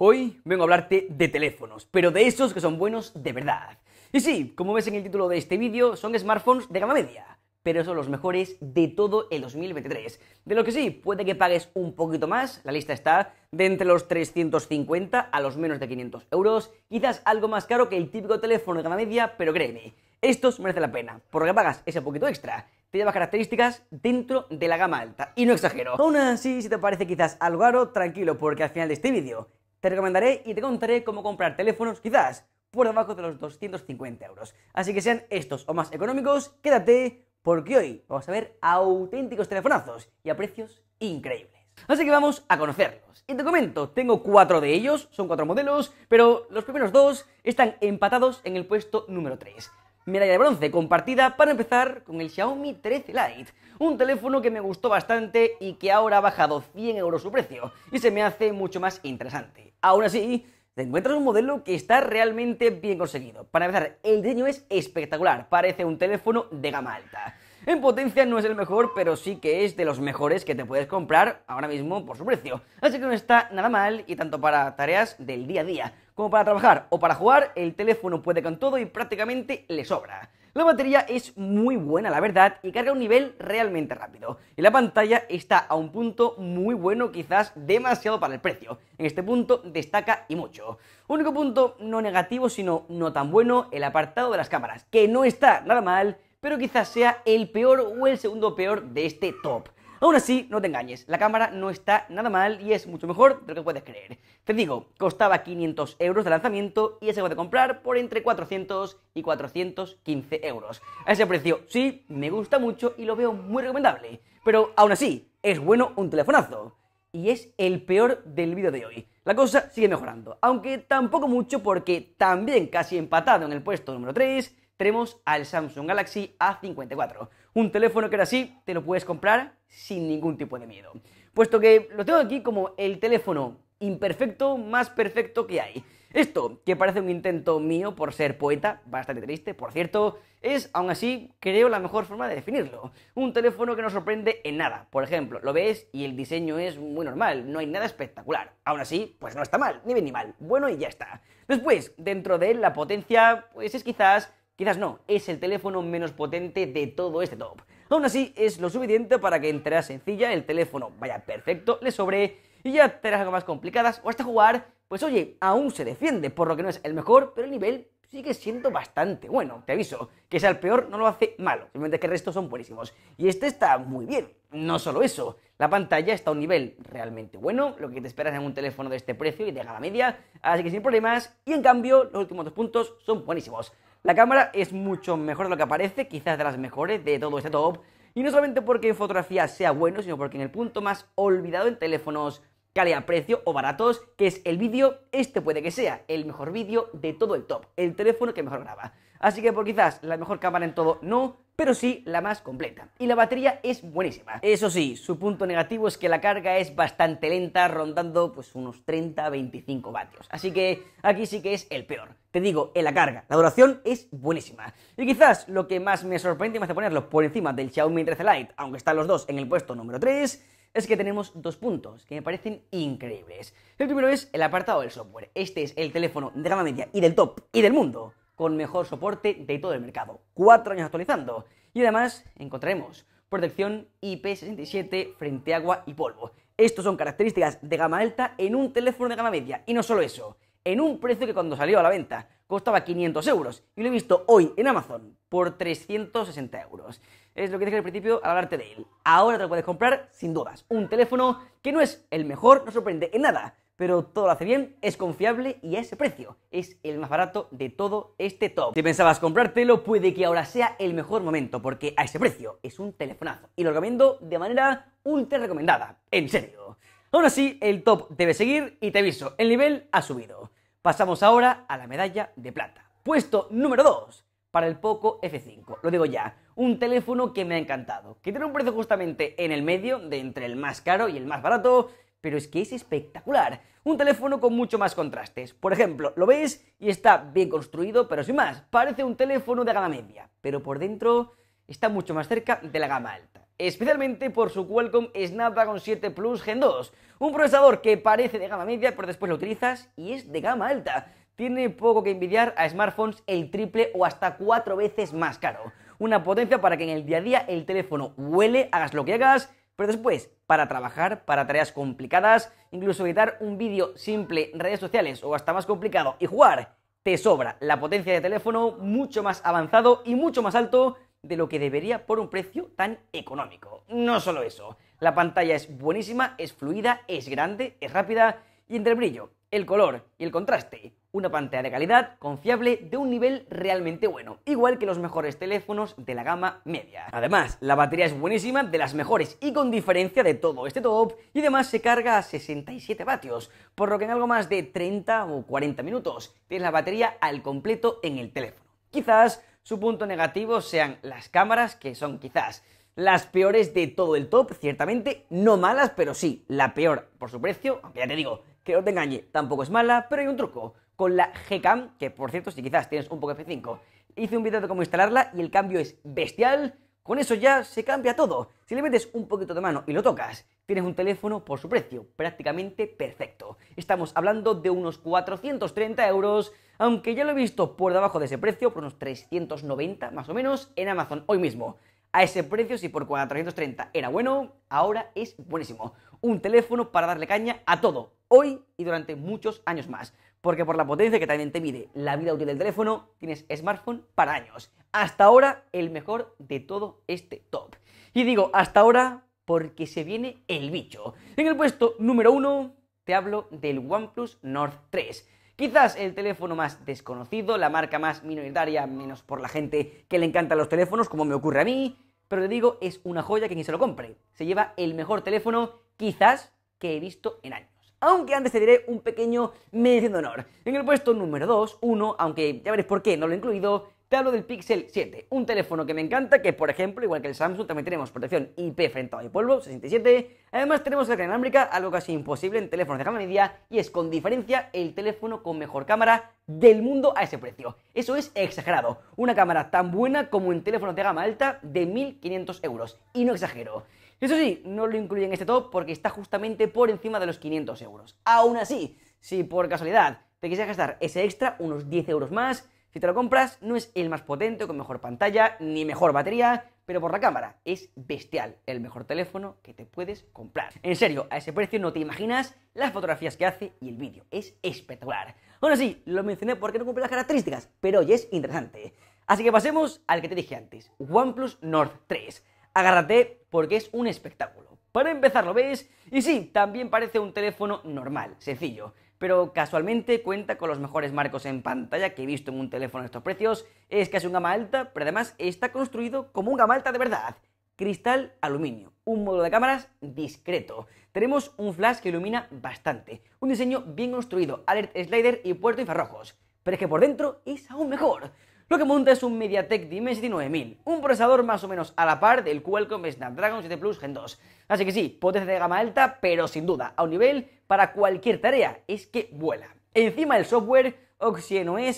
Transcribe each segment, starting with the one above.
Hoy vengo a hablarte de teléfonos, pero de esos que son buenos de verdad. Y sí, como ves en el título de este vídeo, son smartphones de gama media, pero son los mejores de todo el 2023. De lo que sí, puede que pagues un poquito más, la lista está de entre los 350 a los menos de 500 euros, quizás algo más caro que el típico teléfono de gama media, pero créeme, estos merecen la pena, porque pagas ese poquito extra, te lleva características dentro de la gama alta. Y no exagero. Aún así, si te parece quizás algo raro, tranquilo, porque al final de este vídeo te recomendaré y te contaré cómo comprar teléfonos quizás por debajo de los 250 euros. Así que sean estos o más económicos, quédate porque hoy vamos a ver auténticos telefonazos y a precios increíbles. Así que vamos a conocerlos. Y te comento, tengo cuatro de ellos, son cuatro modelos, pero los primeros dos están empatados en el puesto número 3. Medalla de bronce compartida para empezar con el Xiaomi 13 Lite, un teléfono que me gustó bastante y que ahora ha bajado 100 euros su precio y se me hace mucho más interesante. Aún así, te encuentras un modelo que está realmente bien conseguido. Para empezar, el diseño es espectacular, parece un teléfono de gama alta. En potencia no es el mejor, pero sí que es de los mejores que te puedes comprar ahora mismo por su precio. Así que no está nada mal y tanto para tareas del día a día como para trabajar o para jugar, el teléfono puede con todo y prácticamente le sobra. La batería es muy buena, la verdad, y carga un nivel realmente rápido. Y la pantalla está a un punto muy bueno, quizás demasiado para el precio. En este punto destaca y mucho. Único punto no negativo, sino no tan bueno, el apartado de las cámaras, que no está nada mal, pero quizás sea el peor o el segundo peor de este top. Aún así, no te engañes, la cámara no está nada mal y es mucho mejor de lo que puedes creer. Te digo, costaba 500 euros de lanzamiento y se de comprar por entre 400 y 415 euros. A ese precio, sí, me gusta mucho y lo veo muy recomendable. Pero aún así, es bueno un telefonazo. Y es el peor del vídeo de hoy. La cosa sigue mejorando, aunque tampoco mucho porque también casi empatado en el puesto número 3 tenemos al Samsung Galaxy A54 un teléfono que era así, te lo puedes comprar sin ningún tipo de miedo. Puesto que lo tengo aquí como el teléfono imperfecto más perfecto que hay. Esto, que parece un intento mío por ser poeta, bastante triste, por cierto, es, aún así, creo la mejor forma de definirlo. Un teléfono que no sorprende en nada. Por ejemplo, lo ves y el diseño es muy normal, no hay nada espectacular. Aún así, pues no está mal, ni bien ni mal. Bueno y ya está. Después, dentro de él, la potencia, pues es quizás Quizás no, es el teléfono menos potente de todo este top. Aún así, es lo suficiente para que en sencilla el teléfono vaya perfecto, le sobre, y ya tareas algo más complicadas o hasta jugar, pues oye, aún se defiende, por lo que no es el mejor, pero el nivel sigue siendo bastante bueno. Te aviso, que sea el peor no lo hace malo, simplemente que el resto son buenísimos. Y este está muy bien. No solo eso, la pantalla está a un nivel realmente bueno, lo que te esperas en un teléfono de este precio y de gama media, así que sin problemas. Y en cambio, los últimos dos puntos son buenísimos. La cámara es mucho mejor de lo que aparece, quizás de las mejores de todo este top. Y no solamente porque en fotografía sea bueno, sino porque en el punto más olvidado en teléfonos a precio o baratos, que es el vídeo, este puede que sea el mejor vídeo de todo el top, el teléfono que mejor graba. Así que por quizás la mejor cámara en todo no, pero sí la más completa. Y la batería es buenísima. Eso sí, su punto negativo es que la carga es bastante lenta, rondando pues unos 30-25 vatios. Así que aquí sí que es el peor. Te digo, en la carga, la duración es buenísima. Y quizás lo que más me sorprende y me hace ponerlo por encima del Xiaomi 13 Lite, aunque están los dos en el puesto número 3, es que tenemos dos puntos que me parecen increíbles. El primero es el apartado del software. Este es el teléfono de gama media y del top y del mundo con mejor soporte de todo el mercado. Cuatro años actualizando. Y además encontraremos protección IP67 frente a agua y polvo. Estos son características de gama alta en un teléfono de gama media. Y no solo eso, en un precio que cuando salió a la venta costaba 500 euros y lo he visto hoy en Amazon por 360 euros es lo que dije al principio al hablarte de él. Ahora te lo puedes comprar sin dudas. Un teléfono que no es el mejor, no sorprende en nada, pero todo lo hace bien, es confiable y a ese precio es el más barato de todo este top. Si pensabas comprártelo, puede que ahora sea el mejor momento, porque a ese precio es un telefonazo y lo recomiendo de manera ultra recomendada, en serio. Aún así, el top debe seguir y te aviso, el nivel ha subido. Pasamos ahora a la medalla de plata. Puesto número 2 para el Poco F5. Lo digo ya, un teléfono que me ha encantado, que tiene un precio justamente en el medio de entre el más caro y el más barato, pero es que es espectacular. Un teléfono con mucho más contrastes. Por ejemplo, lo veis y está bien construido, pero sin más, parece un teléfono de gama media, pero por dentro está mucho más cerca de la gama alta. Especialmente por su Qualcomm Snapdragon 7 Plus Gen 2, un procesador que parece de gama media, pero después lo utilizas y es de gama alta. Tiene poco que envidiar a smartphones el triple o hasta cuatro veces más caro una potencia para que en el día a día el teléfono huele, hagas lo que hagas, pero después, para trabajar, para tareas complicadas, incluso editar un vídeo simple en redes sociales o hasta más complicado y jugar, te sobra la potencia de teléfono mucho más avanzado y mucho más alto de lo que debería por un precio tan económico. No solo eso, la pantalla es buenísima, es fluida, es grande, es rápida y entre brillo el color y el contraste. Una pantalla de calidad, confiable, de un nivel realmente bueno, igual que los mejores teléfonos de la gama media. Además, la batería es buenísima, de las mejores y con diferencia de todo este top, y además se carga a 67 vatios, por lo que en algo más de 30 o 40 minutos tienes la batería al completo en el teléfono. Quizás su punto negativo sean las cámaras, que son quizás las peores de todo el top, ciertamente, no malas, pero sí, la peor por su precio, aunque ya te digo, que no te engañe, tampoco es mala, pero hay un truco. Con la Gcam, que por cierto, si quizás tienes un poco F5, hice un vídeo de cómo instalarla y el cambio es bestial. Con eso ya se cambia todo. Si le metes un poquito de mano y lo tocas, tienes un teléfono por su precio, prácticamente perfecto. Estamos hablando de unos 430 euros, aunque ya lo he visto por debajo de ese precio, por unos 390 más o menos, en Amazon hoy mismo. A ese precio, si por 430 era bueno, ahora es buenísimo. Un teléfono para darle caña a todo, hoy y durante muchos años más. Porque por la potencia que también te mide la vida útil del teléfono, tienes smartphone para años. Hasta ahora, el mejor de todo este top. Y digo hasta ahora porque se viene el bicho. En el puesto número uno te hablo del OnePlus Nord 3. Quizás el teléfono más desconocido, la marca más minoritaria, menos por la gente que le encantan los teléfonos, como me ocurre a mí, pero te digo, es una joya que ni se lo compre. Se lleva el mejor teléfono, quizás, que he visto en años aunque antes te diré un pequeño medición de honor. En el puesto número 2, 1, aunque ya veréis por qué no lo he incluido, te hablo del Pixel 7, un teléfono que me encanta, que por ejemplo, igual que el Samsung, también tenemos protección IP frente a polvo, 67. Además tenemos la inalámbrica, algo casi imposible en teléfonos de gama media, y es con diferencia el teléfono con mejor cámara del mundo a ese precio. Eso es exagerado. Una cámara tan buena como en teléfonos de gama alta de 1.500 euros. Y no exagero. Eso sí, no lo incluye en este top porque está justamente por encima de los 500 euros. Aún así, si por casualidad te quisieras gastar ese extra, unos 10 euros más, si te lo compras, no es el más potente, con mejor pantalla, ni mejor batería, pero por la cámara, es bestial, el mejor teléfono que te puedes comprar. En serio, a ese precio no te imaginas las fotografías que hace y el vídeo, es espectacular. Ahora sí, lo mencioné porque no cumple las características, pero hoy es interesante. Así que pasemos al que te dije antes, OnePlus Nord 3. Agárrate porque es un espectáculo. Para empezar, ¿lo veis? Y sí, también parece un teléfono normal, sencillo, pero casualmente cuenta con los mejores marcos en pantalla que he visto en un teléfono a estos precios. Es casi un gama alta, pero además está construido como un gama alta de verdad. Cristal aluminio, un modo de cámaras discreto. Tenemos un flash que ilumina bastante, un diseño bien construido, alert slider y puerto infrarrojos. Pero es que por dentro es aún mejor. Lo que monta es un MediaTek Dimensity 9000, un procesador más o menos a la par del Qualcomm Snapdragon 7 Plus Gen 2. Así que sí, potencia de gama alta, pero sin duda, a un nivel para cualquier tarea, es que vuela. Encima el software OS,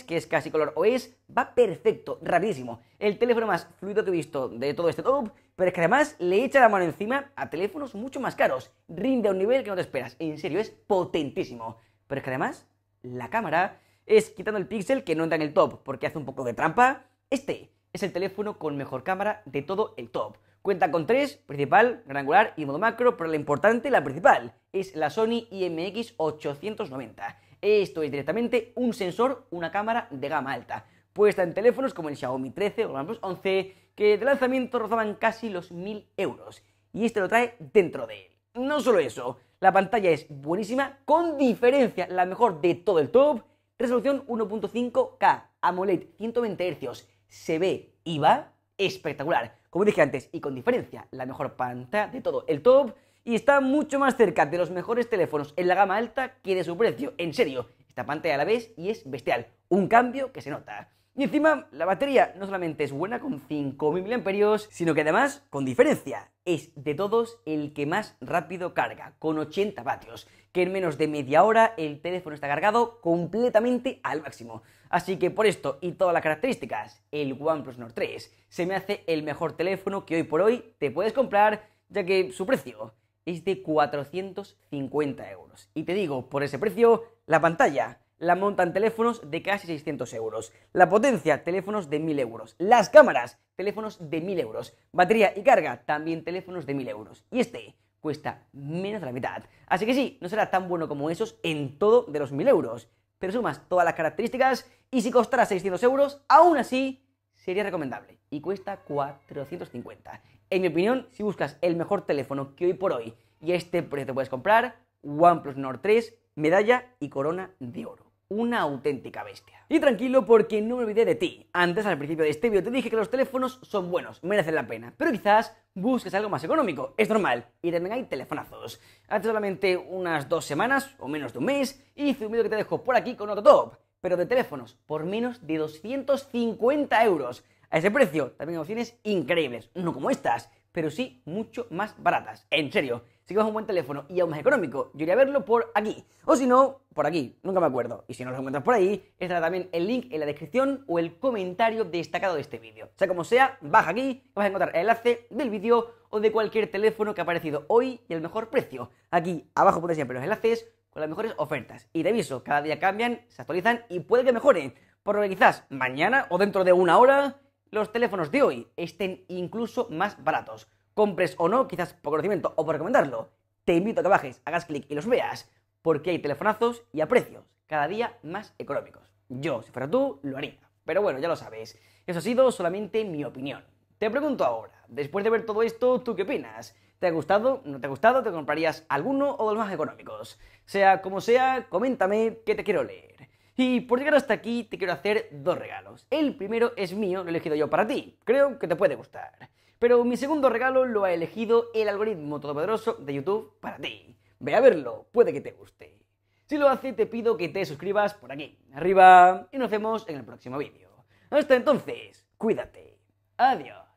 que es casi color OS, va perfecto, rapidísimo. El teléfono más fluido que he visto de todo este top, pero es que además le echa la mano encima a teléfonos mucho más caros. Rinde a un nivel que no te esperas. En serio, es potentísimo. Pero es que además, la cámara es quitando el Pixel que no entra en el top porque hace un poco de trampa. Este es el teléfono con mejor cámara de todo el top. Cuenta con tres, principal, gran angular y modo macro, pero la importante, la principal, es la Sony IMX890. Esto es directamente un sensor, una cámara de gama alta, puesta en teléfonos como el Xiaomi 13 o el OnePlus 11, que de lanzamiento rozaban casi los 1000 euros. Y este lo trae dentro de él. No solo eso, la pantalla es buenísima, con diferencia la mejor de todo el top, Resolución 1.5K, AMOLED, 120 Hz, se ve y va espectacular. Como dije antes, y con diferencia, la mejor pantalla de todo el top y está mucho más cerca de los mejores teléfonos en la gama alta que de su precio. En serio, esta pantalla a la vez y es bestial. Un cambio que se nota. Y encima, la batería no solamente es buena con 5.000 mAh, sino que además, con diferencia, es de todos el que más rápido carga, con 80 vatios que en menos de media hora el teléfono está cargado completamente al máximo. Así que por esto y todas las características, el OnePlus Nord 3 se me hace el mejor teléfono que hoy por hoy te puedes comprar, ya que su precio es de 450 euros. Y te digo, por ese precio, la pantalla la montan teléfonos de casi 600 euros. La potencia, teléfonos de 1000 euros. Las cámaras, teléfonos de 1000 euros. Batería y carga, también teléfonos de 1000 euros. Y este, cuesta menos de la mitad. Así que sí, no será tan bueno como esos en todo de los 1000 euros. Pero sumas todas las características y si costara 600 euros, aún así sería recomendable. Y cuesta 450. En mi opinión, si buscas el mejor teléfono que hoy por hoy y este precio puedes comprar, OnePlus Nord 3, medalla y corona de oro una auténtica bestia. Y tranquilo porque no me olvidé de ti. Antes, al principio de este vídeo, te dije que los teléfonos son buenos, merecen la pena, pero quizás busques algo más económico, es normal, y también hay telefonazos. Hace solamente unas dos semanas, o menos de un mes, hice un vídeo que te dejo por aquí con otro top, pero de teléfonos, por menos de 250 euros. A ese precio, también hay opciones increíbles, no como estas, pero sí mucho más baratas. En serio, si a un buen teléfono y aún más económico, yo iría a verlo por aquí. O si no, por aquí. Nunca me acuerdo. Y si no lo encuentras por ahí, estará también el link en la descripción o el comentario destacado de este vídeo. O sea como sea, baja aquí, y vas a encontrar el enlace del vídeo o de cualquier teléfono que ha aparecido hoy y el mejor precio. Aquí abajo pones siempre los enlaces con las mejores ofertas. Y de aviso, cada día cambian, se actualizan y puede que mejoren. Por lo que quizás mañana o dentro de una hora los teléfonos de hoy estén incluso más baratos compres o no, quizás por conocimiento o por recomendarlo, te invito a que bajes, hagas clic y los veas, porque hay telefonazos y a precios cada día más económicos. Yo, si fuera tú, lo haría. Pero bueno, ya lo sabes, eso ha sido solamente mi opinión. Te pregunto ahora, después de ver todo esto, ¿tú qué opinas? ¿Te ha gustado? ¿No te ha gustado? ¿Te comprarías alguno o los más económicos? Sea como sea, coméntame que te quiero leer. Y por llegar hasta aquí, te quiero hacer dos regalos. El primero es mío, lo he elegido yo para ti. Creo que te puede gustar. Pero mi segundo regalo lo ha elegido el algoritmo todopoderoso de YouTube para ti. Ve a verlo, puede que te guste. Si lo hace, te pido que te suscribas por aquí, arriba, y nos vemos en el próximo vídeo. Hasta entonces, cuídate. Adiós.